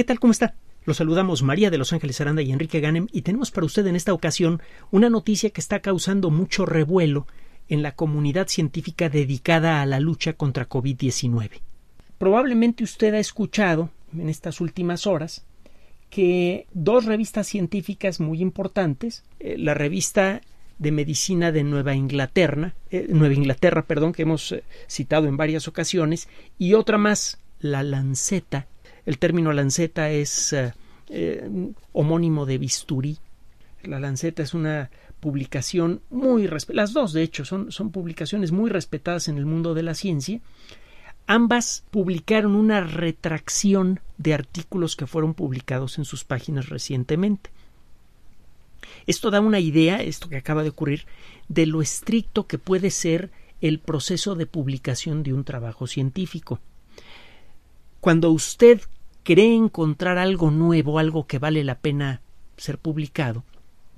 ¿Qué tal? ¿Cómo está? Los saludamos María de Los Ángeles Aranda y Enrique Ganem y tenemos para usted en esta ocasión una noticia que está causando mucho revuelo en la comunidad científica dedicada a la lucha contra COVID-19. Probablemente usted ha escuchado en estas últimas horas que dos revistas científicas muy importantes, eh, la revista de medicina de Nueva Inglaterra, eh, Nueva Inglaterra, perdón, que hemos eh, citado en varias ocasiones, y otra más, la Lanceta, el término lanceta es eh, eh, homónimo de bisturí. La lanceta es una publicación muy respetada, las dos de hecho son, son publicaciones muy respetadas en el mundo de la ciencia. Ambas publicaron una retracción de artículos que fueron publicados en sus páginas recientemente. Esto da una idea, esto que acaba de ocurrir, de lo estricto que puede ser el proceso de publicación de un trabajo científico. Cuando usted cree encontrar algo nuevo, algo que vale la pena ser publicado,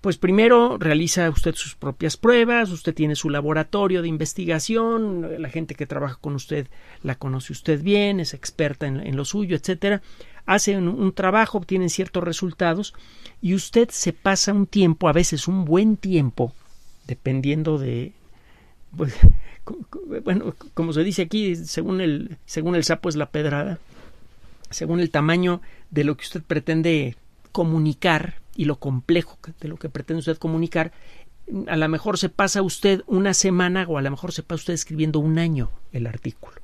pues primero realiza usted sus propias pruebas, usted tiene su laboratorio de investigación, la gente que trabaja con usted la conoce usted bien, es experta en, lo suyo, etcétera. hace un, trabajo, obtienen ciertos resultados y usted se pasa un tiempo, a veces un buen tiempo, dependiendo de pues, bueno, como se dice aquí, según el según el sapo es la pedrada según el tamaño de lo que usted pretende comunicar y lo complejo de lo que pretende usted comunicar, a lo mejor se pasa usted una semana o a lo mejor se pasa usted escribiendo un año el artículo.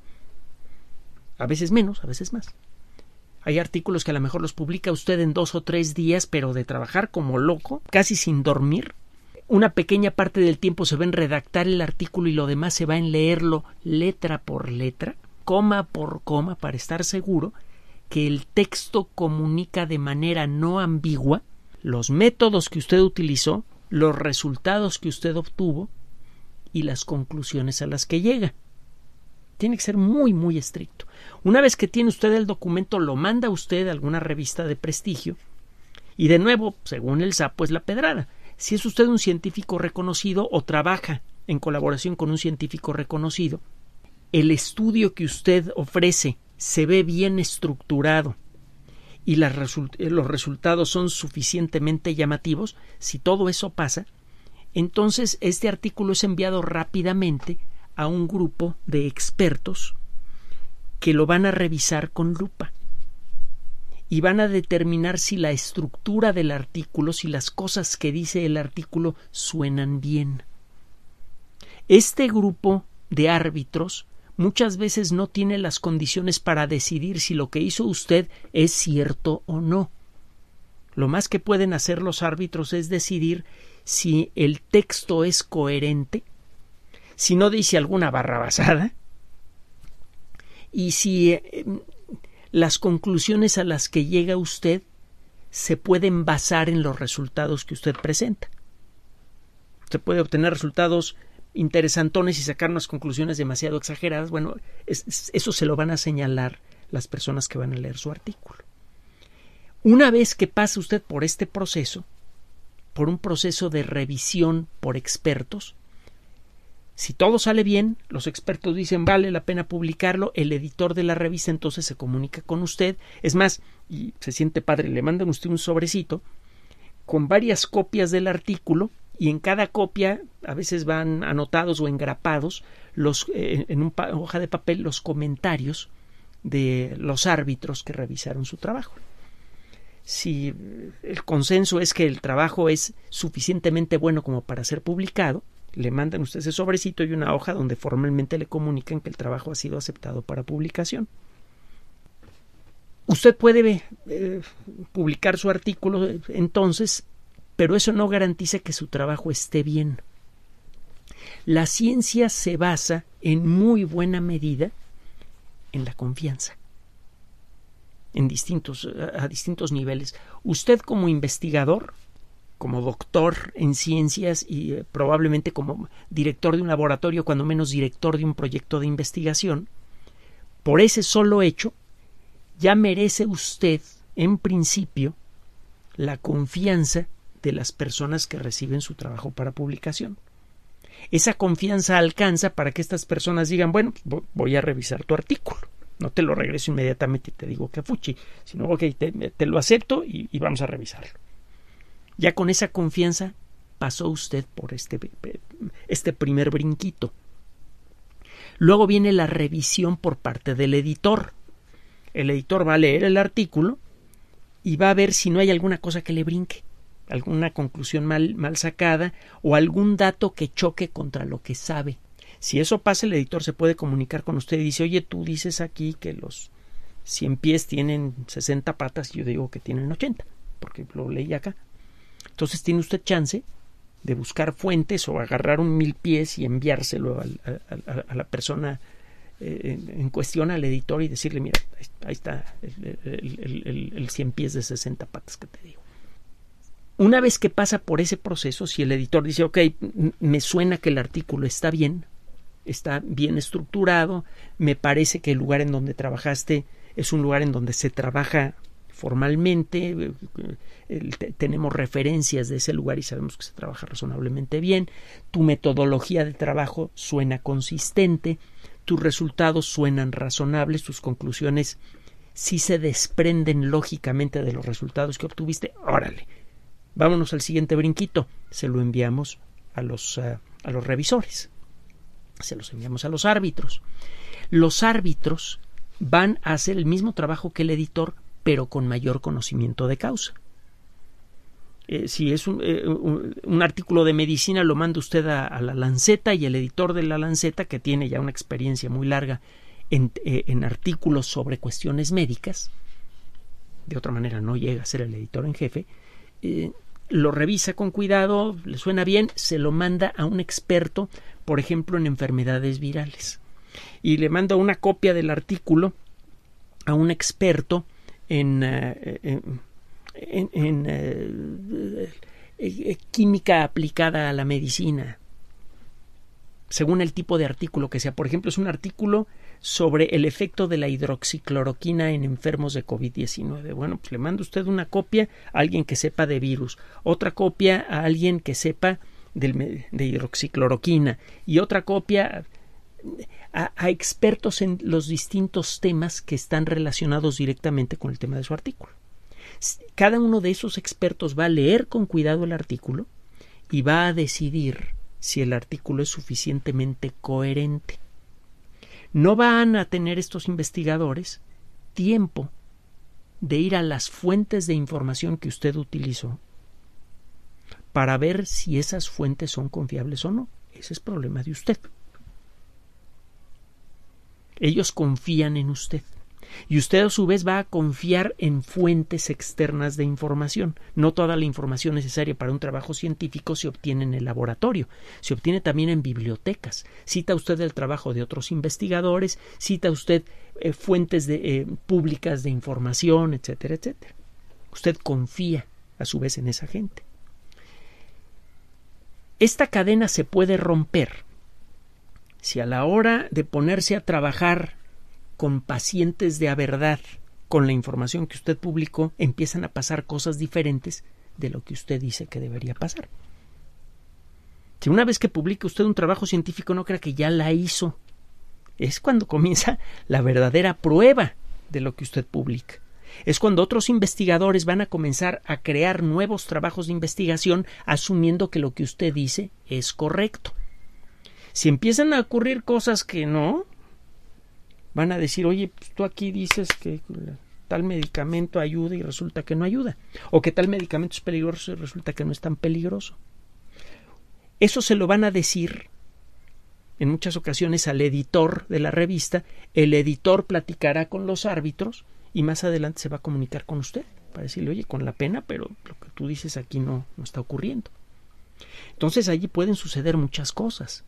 A veces menos, a veces más. Hay artículos que a lo mejor los publica usted en dos o tres días, pero de trabajar como loco, casi sin dormir. Una pequeña parte del tiempo se va en redactar el artículo y lo demás se va en leerlo letra por letra, coma por coma, para estar seguro que el texto comunica de manera no ambigua los métodos que usted utilizó, los resultados que usted obtuvo y las conclusiones a las que llega. Tiene que ser muy, muy estricto. Una vez que tiene usted el documento, lo manda usted a alguna revista de prestigio y de nuevo, según el sapo, es la pedrada. Si es usted un científico reconocido o trabaja en colaboración con un científico reconocido, el estudio que usted ofrece se ve bien estructurado y eh, los resultados son suficientemente llamativos, si todo eso pasa, entonces este artículo es enviado rápidamente a un grupo de expertos que lo van a revisar con lupa y van a determinar si la estructura del artículo, si las cosas que dice el artículo suenan bien. Este grupo de árbitros muchas veces no tiene las condiciones para decidir si lo que hizo usted es cierto o no. Lo más que pueden hacer los árbitros es decidir si el texto es coherente, si no dice alguna barra basada y si eh, em, las conclusiones a las que llega usted se pueden basar en los resultados que usted presenta. Se puede obtener resultados interesantones y sacar unas conclusiones demasiado exageradas, bueno, eso se lo van a señalar las personas que van a leer su artículo. Una vez que pase usted por este proceso, por un proceso de revisión por expertos, si todo sale bien, los expertos dicen vale la pena publicarlo, el editor de la revista entonces se comunica con usted, es más, y se siente padre, le mandan usted un sobrecito con varias copias del artículo y en cada copia a veces van anotados o engrapados los, eh, en una hoja de papel los comentarios de los árbitros que revisaron su trabajo. Si el consenso es que el trabajo es suficientemente bueno como para ser publicado, le mandan ustedes ese sobrecito y una hoja donde formalmente le comunican que el trabajo ha sido aceptado para publicación. Usted puede eh, publicar su artículo eh, entonces pero eso no garantiza que su trabajo esté bien. La ciencia se basa en muy buena medida en la confianza. En distintos, a distintos niveles. Usted como investigador, como doctor en ciencias y eh, probablemente como director de un laboratorio, cuando menos director de un proyecto de investigación, por ese solo hecho, ya merece usted, en principio, la confianza de las personas que reciben su trabajo para publicación. Esa confianza alcanza para que estas personas digan, bueno, pues, voy a revisar tu artículo. No te lo regreso inmediatamente y te digo que fuchi, sino, que te, lo acepto y, vamos a revisarlo. Ya con esa confianza pasó usted por este, este primer brinquito. Luego viene la revisión por parte del editor. El editor va a leer el artículo y va a ver si no hay alguna cosa que le brinque alguna conclusión mal, sacada o algún dato que choque contra lo que sabe. Si eso pasa, el editor se puede comunicar con usted y dice, oye, tú dices aquí que los 100 pies tienen 60 patas y yo digo que tienen 80, porque lo leí acá. Entonces tiene usted chance de buscar fuentes o agarrar un mil pies y enviárselo a, la persona eh, en, cuestión, al editor, y decirle, mira, ahí, está el, cien 100 pies de 60 patas que una vez que pasa por ese proceso, si el editor dice, ok, me suena que el artículo está bien, está bien estructurado, me parece que el lugar en donde trabajaste es un lugar en donde se trabaja formalmente, eh, eh, tenemos referencias de ese lugar y sabemos que se trabaja razonablemente bien, tu metodología de trabajo suena consistente, tus resultados suenan razonables, tus conclusiones sí se desprenden lógicamente de los resultados que obtuviste, órale, vámonos al siguiente brinquito, se lo enviamos a los, eh, los revisores, se los enviamos a los árbitros. Los árbitros van a hacer el mismo trabajo que el editor, pero con mayor conocimiento de causa. Eh, si es eh, un, artículo de medicina, lo manda usted a, la Lanceta y el editor de la Lanceta, que tiene ya una experiencia muy larga en, en, artículos sobre cuestiones médicas, de otra manera no llega a ser el editor en jefe, lo revisa con cuidado, le suena bien, se lo manda a un experto, por ejemplo, en enfermedades virales. Y le manda una copia del artículo a un experto en, eh, eh, en, eh, química aplicada a la medicina, según el tipo de artículo que sea. Por ejemplo, es un artículo sobre el efecto de la hidroxicloroquina en enfermos de COVID-19. Bueno, pues le manda usted una copia a alguien que sepa de virus, otra copia a alguien que sepa de hidroxicloroquina y otra copia a, expertos en los distintos temas que están relacionados directamente con el tema de su artículo. Cada uno de esos expertos va a leer con cuidado el artículo y va a decidir si el artículo es suficientemente coherente no van a tener estos investigadores tiempo de ir a las fuentes de información que usted utilizó para ver si esas fuentes son confiables o no. Ese es problema de usted. Ellos confían en usted y usted a su vez va a confiar en fuentes externas de información. No toda la información necesaria para un trabajo científico se obtiene en el laboratorio, se obtiene también en bibliotecas. Cita usted el trabajo de otros investigadores, cita usted eh, fuentes de, eh, públicas de información, etcétera, etcétera. Usted confía a su vez en esa gente. Esta cadena se puede romper si a la hora de ponerse a trabajar con pacientes de a verdad, con la información que usted publicó, empiezan a pasar cosas diferentes de lo que usted dice que debería pasar. Si una vez que publique usted un trabajo científico no crea que ya la hizo, es cuando comienza la verdadera prueba de lo que usted publica. Es cuando otros investigadores van a comenzar a crear nuevos trabajos de investigación asumiendo que lo que usted dice es correcto. Si empiezan a ocurrir cosas que no, van a decir, oye, pues, tú aquí dices que tal medicamento ayuda y resulta que no ayuda, o que tal medicamento es peligroso y resulta que no es tan peligroso. Eso se lo van a decir en muchas ocasiones al editor de la revista, el editor platicará con los árbitros y más adelante se va a comunicar con usted para decirle, oye, con la pena, pero lo que tú dices aquí no, no está ocurriendo. Entonces allí pueden suceder muchas cosas.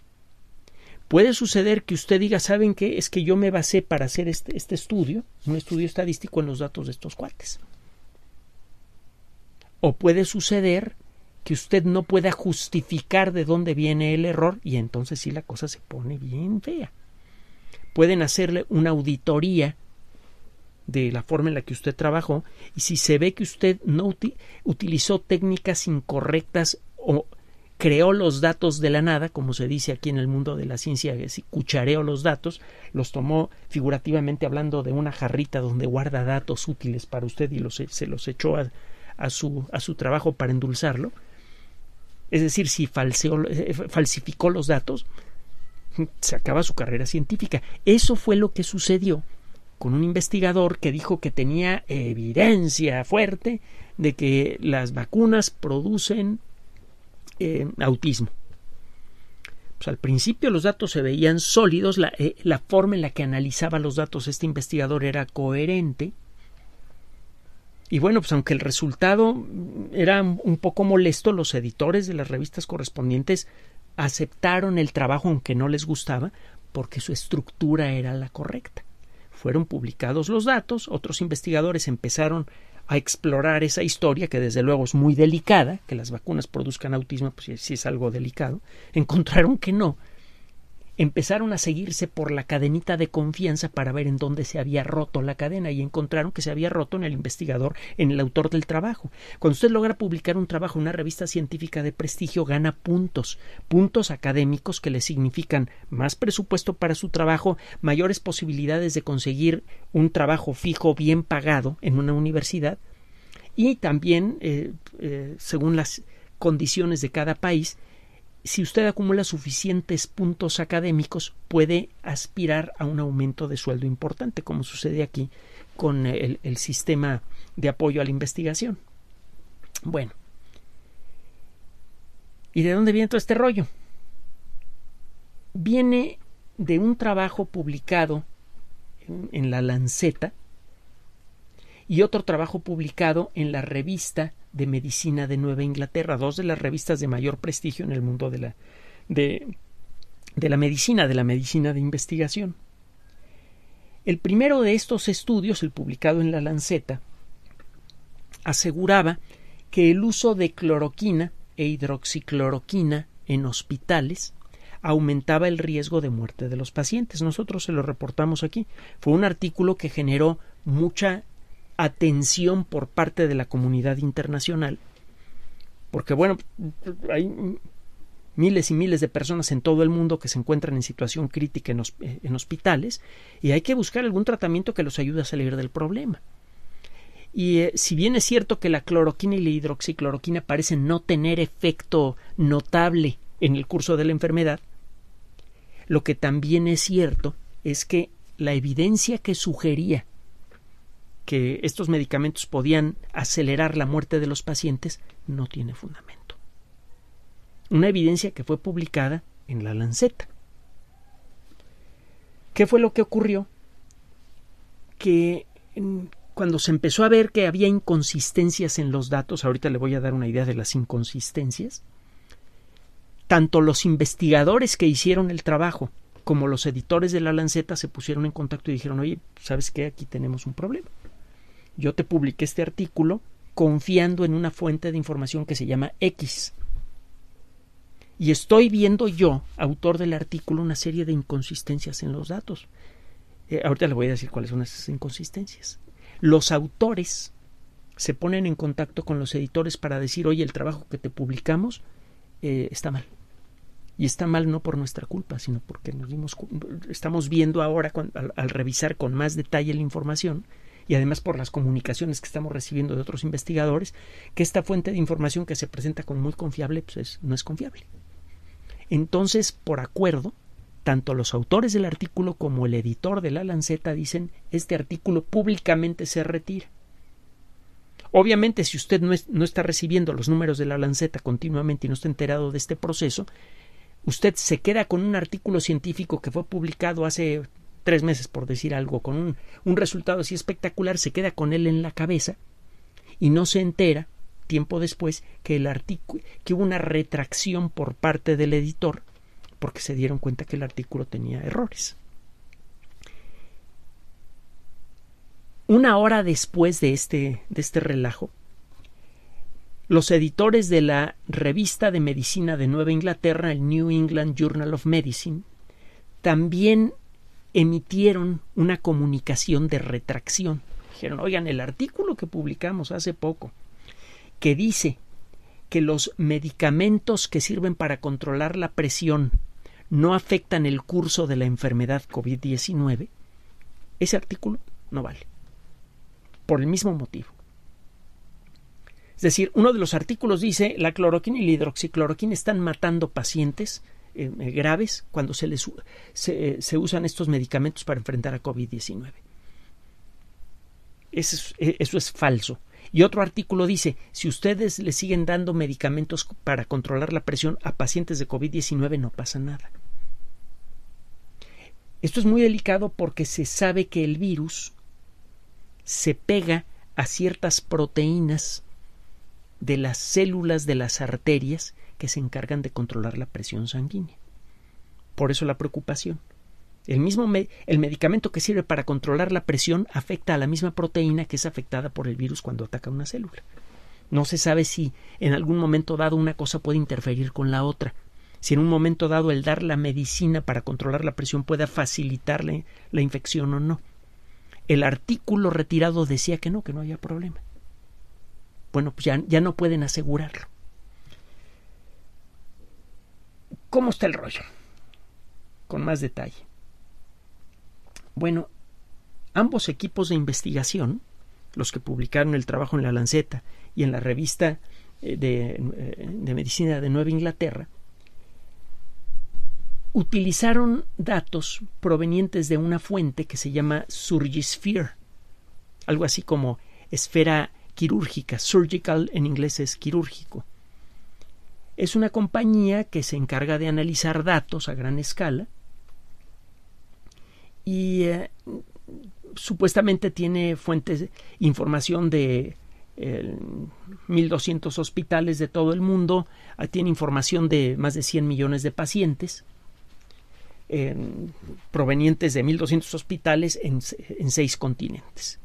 Puede suceder que usted diga, ¿saben qué? Es que yo me basé para hacer este, este, estudio, un estudio estadístico en los datos de estos cuates. O puede suceder que usted no pueda justificar de dónde viene el error y entonces sí la cosa se pone bien fea. Pueden hacerle una auditoría de la forma en la que usted trabajó y si se ve que usted no utilizó técnicas incorrectas o creó los datos de la nada, como se dice aquí en el mundo de la ciencia, cuchareó los datos, los tomó figurativamente hablando de una jarrita donde guarda datos útiles para usted y e, se los echó a, su, a su trabajo para endulzarlo. Es decir, si eh, falsificó los datos, se acaba su carrera científica. Eso fue lo que sucedió con un investigador que dijo que tenía evidencia fuerte de que las vacunas producen eh, autismo. Pues, al principio los datos se veían sólidos, la, eh, la, forma en la que analizaba los datos este investigador era coherente. Y bueno, pues aunque el resultado era un poco molesto, los editores de las revistas correspondientes aceptaron el trabajo aunque no les gustaba, porque su estructura era la correcta. Fueron publicados los datos, otros investigadores empezaron a explorar esa historia, que desde luego es muy delicada, que las vacunas produzcan autismo, pues sí es algo delicado, encontraron que no, empezaron a seguirse por la cadenita de confianza para ver en dónde se había roto la cadena y encontraron que se había roto en el investigador, en el autor del trabajo. Cuando usted logra publicar un trabajo en una revista científica de prestigio, gana puntos, puntos académicos que le significan más presupuesto para su trabajo, mayores posibilidades de conseguir un trabajo fijo bien pagado en una universidad y también, eh, eh, según las condiciones de cada país, si usted acumula suficientes puntos académicos, puede aspirar a un aumento de sueldo importante, como sucede aquí con el, sistema de apoyo a la investigación. Bueno. ¿Y de dónde viene todo este rollo? Viene de un trabajo publicado en la Lanceta y otro trabajo publicado en la revista de medicina de Nueva Inglaterra, dos de las revistas de mayor prestigio en el mundo de la, de, de la medicina, de la medicina de investigación. El primero de estos estudios, el publicado en La Lanceta, aseguraba que el uso de cloroquina e hidroxicloroquina en hospitales aumentaba el riesgo de muerte de los pacientes. Nosotros se lo reportamos aquí. Fue un artículo que generó mucha atención por parte de la comunidad internacional, porque bueno, hay miles y miles de personas en todo el mundo que se encuentran en situación crítica en, eh, hospitales y hay que buscar algún tratamiento que los ayude a salir del problema. Y eh, si bien es cierto que la cloroquina y la hidroxicloroquina parecen no tener efecto notable en el curso de la enfermedad, lo que también es cierto es que la evidencia que sugería que estos medicamentos podían acelerar la muerte de los pacientes no tiene fundamento. Una evidencia que fue publicada en la Lanceta. ¿Qué fue lo que ocurrió? Que cuando se empezó a ver que había inconsistencias en los datos, ahorita le voy a dar una idea de las inconsistencias, tanto los investigadores que hicieron el trabajo como los editores de la Lanceta se pusieron en contacto y dijeron, oye, ¿sabes qué? Aquí tenemos un problema yo te publiqué este artículo confiando en una fuente de información que se llama X. Y estoy viendo yo, autor del artículo, una serie de inconsistencias en los datos. Eh, ahorita le voy a decir cuáles son esas inconsistencias. Los autores se ponen en contacto con los editores para decir, oye, el trabajo que te publicamos eh, está mal. Y está mal no por nuestra culpa, sino porque nos dimos, estamos viendo ahora, al revisar con más detalle la información, y además por las comunicaciones que estamos recibiendo de otros investigadores, que esta fuente de información que se presenta como muy confiable pues no es confiable. Entonces, por acuerdo, tanto los autores del artículo como el editor de la Lanceta dicen este artículo públicamente se retira. Obviamente, si usted no, es, no, está recibiendo los números de la Lanceta continuamente y no está enterado de este proceso, usted se queda con un artículo científico que fue publicado hace tres meses por decir algo, con un, un resultado así espectacular, se queda con él en la cabeza y no se entera tiempo después que el artículo que hubo una retracción por parte del editor porque se dieron cuenta que el artículo tenía errores. Una hora después de este, de este relajo, los editores de la revista de medicina de Nueva Inglaterra, el New England Journal of Medicine, también emitieron una comunicación de retracción. Dijeron, oigan, el artículo que publicamos hace poco, que dice que los medicamentos que sirven para controlar la presión no afectan el curso de la enfermedad COVID-19, ese artículo no vale. Por el mismo motivo. Es decir, uno de los artículos dice la cloroquina y la hidroxicloroquina están matando pacientes eh, eh, graves cuando se, les, eh, se, usan estos medicamentos para enfrentar a COVID-19. Eso, es, eso es falso. Y otro artículo dice, si ustedes le siguen dando medicamentos para controlar la presión a pacientes de COVID-19 no pasa nada. Esto es muy delicado porque se sabe que el virus se pega a ciertas proteínas de las células de las arterias que se encargan de controlar la presión sanguínea. Por eso la preocupación. El mismo el medicamento que sirve para controlar la presión afecta a la misma proteína que es afectada por el virus cuando ataca una célula. No se sabe si en algún momento dado una cosa puede interferir con la otra. Si en un momento dado el dar la medicina para controlar la presión pueda facilitarle la infección o no. El artículo retirado decía que no, que no había problema. Bueno, pues ya no pueden asegurarlo. cómo está el rollo, con más detalle. Bueno, ambos equipos de investigación, los que publicaron el trabajo en la Lanceta y en la revista eh, eh, de, Medicina de Nueva Inglaterra, utilizaron datos provenientes de una fuente que se llama Surgisphere, algo así como esfera quirúrgica, surgical en inglés es quirúrgico. Es una compañía que se encarga de analizar datos a gran escala y eh, supuestamente tiene fuentes, información de 1.200 eh, hospitales de todo el mundo, ah, tiene información de más de 100 millones de pacientes. Eh, provenientes de 1.200 hospitales en, seis continentes.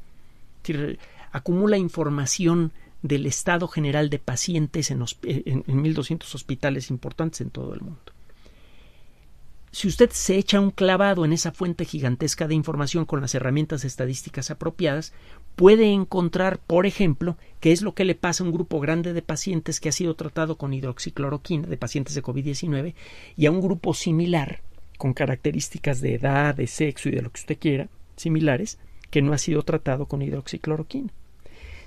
acumula información del estado general de pacientes en, 1.200 eh, hospitales importantes en todo el mundo. Si usted se echa un clavado en esa fuente gigantesca de información con las herramientas estadísticas apropiadas, puede encontrar, por ejemplo, qué es lo que le pasa a un grupo grande de pacientes que ha sido tratado con hidroxicloroquina, de pacientes de COVID-19, y a un grupo similar, con características de edad, de sexo y de lo que usted quiera, similares, que no ha sido tratado con hidroxicloroquina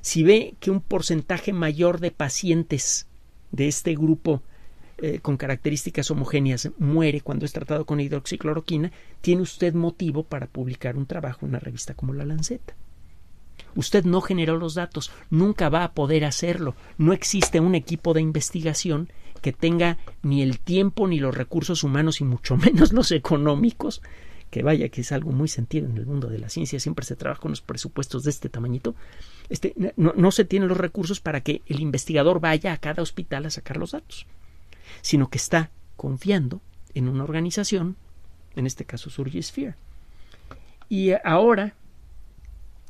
si ve que un porcentaje mayor de pacientes de este grupo eh, con características homogéneas muere cuando es tratado con hidroxicloroquina, tiene usted motivo para publicar un trabajo en una revista como La Lanceta. Usted no generó los datos, nunca va a poder hacerlo. No existe un equipo de investigación que tenga ni el tiempo ni los recursos humanos y mucho menos los económicos que vaya que es algo muy sentido en el mundo de la ciencia, siempre se trabaja con los presupuestos de este tamañito, este, no, se tienen los recursos para que el investigador vaya a cada hospital a sacar los datos, sino que está confiando en una organización, en este caso Surgisphere. Y ahora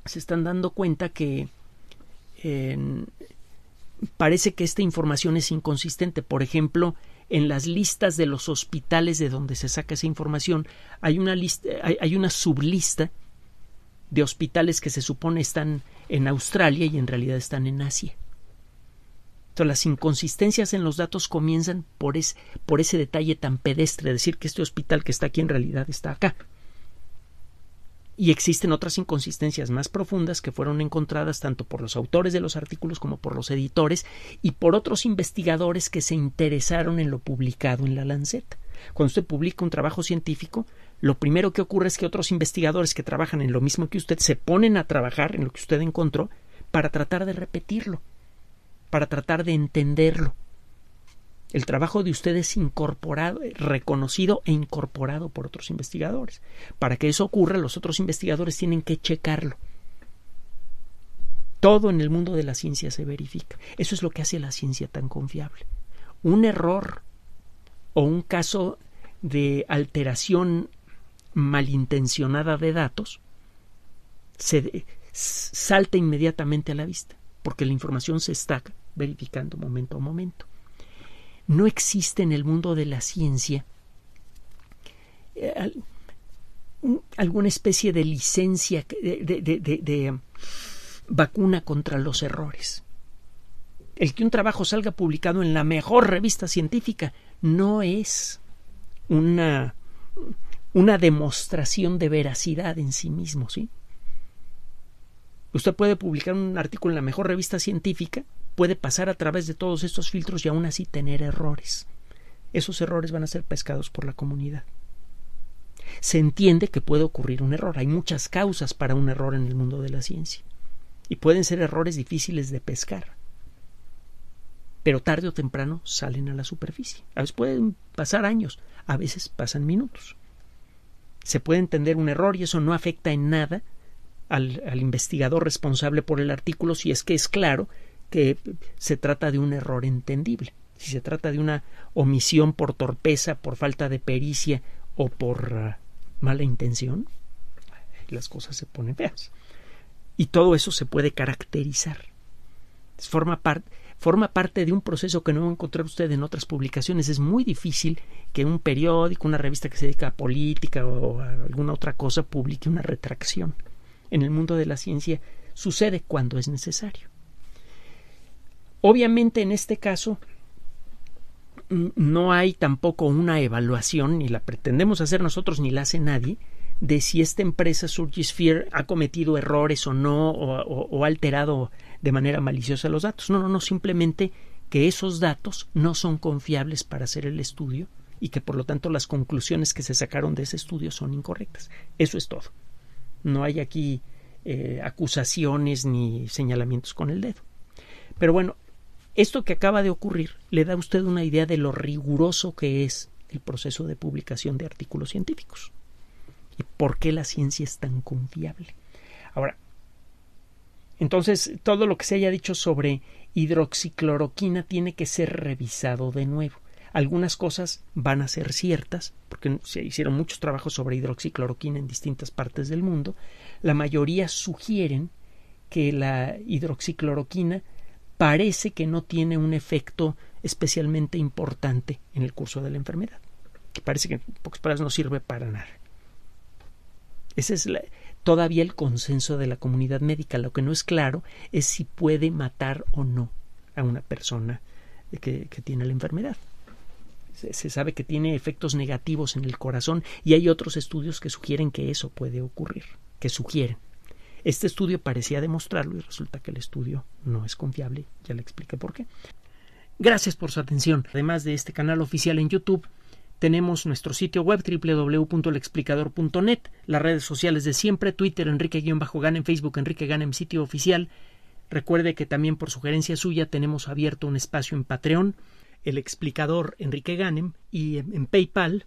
se están dando cuenta que parece que esta información es inconsistente. Por ejemplo, en las listas de los hospitales de donde se saca esa información, hay una, lista, hay, una sublista de hospitales que se supone están en Australia y en realidad están en Asia. Entonces, las inconsistencias en los datos comienzan por, es, por ese detalle tan pedestre, decir que este hospital que está aquí en realidad está acá y existen otras inconsistencias más profundas que fueron encontradas tanto por los autores de los artículos como por los editores y por otros investigadores que se interesaron en lo publicado en la Lancet. Cuando usted publica un trabajo científico, lo primero que ocurre es que otros investigadores que trabajan en lo mismo que usted se ponen a trabajar en lo que usted encontró para tratar de repetirlo, para tratar de entenderlo, el trabajo de usted es incorporado, reconocido e incorporado por otros investigadores. Para que eso ocurra, los otros investigadores tienen que checarlo. Todo en el mundo de la ciencia se verifica. Eso es lo que hace la ciencia tan confiable. Un error o un caso de alteración malintencionada de datos se salta inmediatamente a la vista, porque la información se está verificando momento a momento no existe en el mundo de la ciencia eh, alguna especie de licencia de, vacuna contra los errores. El que un trabajo salga publicado en la mejor revista científica no es una, una demostración de veracidad en sí mismo, ¿sí? Usted puede publicar un artículo en la mejor revista científica puede pasar a través de todos estos filtros y aún así tener errores. Esos errores van a ser pescados por la comunidad. Se entiende que puede ocurrir un error. Hay muchas causas para un error en el mundo de la ciencia. Y pueden ser errores difíciles de pescar. Pero tarde o temprano salen a la superficie. A veces pueden pasar años, a veces pasan minutos. Se puede entender un error y eso no afecta en nada al, al investigador responsable por el artículo si es que es claro que se trata de un error entendible. Si se trata de una omisión por torpeza, por falta de pericia o por ah, mala intención, las cosas se ponen feas. Y todo eso se puede caracterizar. Forma, forma parte de un proceso que no va a encontrar usted en otras publicaciones. Es muy difícil que un periódico, una revista que se dedica a política o a alguna otra cosa publique una retracción. En el mundo de la ciencia sucede cuando es necesario. Obviamente en este caso no hay tampoco una evaluación, ni la pretendemos hacer nosotros, ni la hace nadie, de si esta empresa Surgisphere ha cometido errores o no, o, ha alterado de manera maliciosa los datos. No, no, no, simplemente que esos datos no son confiables para hacer el estudio y que por lo tanto las conclusiones que se sacaron de ese estudio son incorrectas. Eso es todo. No hay aquí eh, acusaciones ni señalamientos con el dedo. Pero bueno, esto que acaba de ocurrir le da a usted una idea de lo riguroso que es el proceso de publicación de artículos científicos y por qué la ciencia es tan confiable. Ahora, entonces todo lo que se haya dicho sobre hidroxicloroquina tiene que ser revisado de nuevo. Algunas cosas van a ser ciertas, porque se hicieron muchos trabajos sobre hidroxicloroquina en distintas partes del mundo. La mayoría sugieren que la hidroxicloroquina parece que no tiene un efecto especialmente importante en el curso de la enfermedad. Que parece que en pocas palabras no sirve para nada. Ese es todavía el consenso de la comunidad médica. Lo que no es claro es si puede matar o no a una persona que, tiene la enfermedad. se sabe que tiene efectos negativos en el corazón y hay otros estudios que sugieren que eso puede ocurrir, que sugieren. Este estudio parecía demostrarlo y resulta que el estudio no es confiable. Ya le expliqué por qué. Gracias por su atención. Además de este canal oficial en YouTube, tenemos nuestro sitio web www.elexplicador.net, las redes sociales de siempre, Twitter Enrique-Ganem, Facebook Enrique Ganem, sitio oficial. Recuerde que también por sugerencia suya tenemos abierto un espacio en Patreon, el explicador Enrique Ganem y en PayPal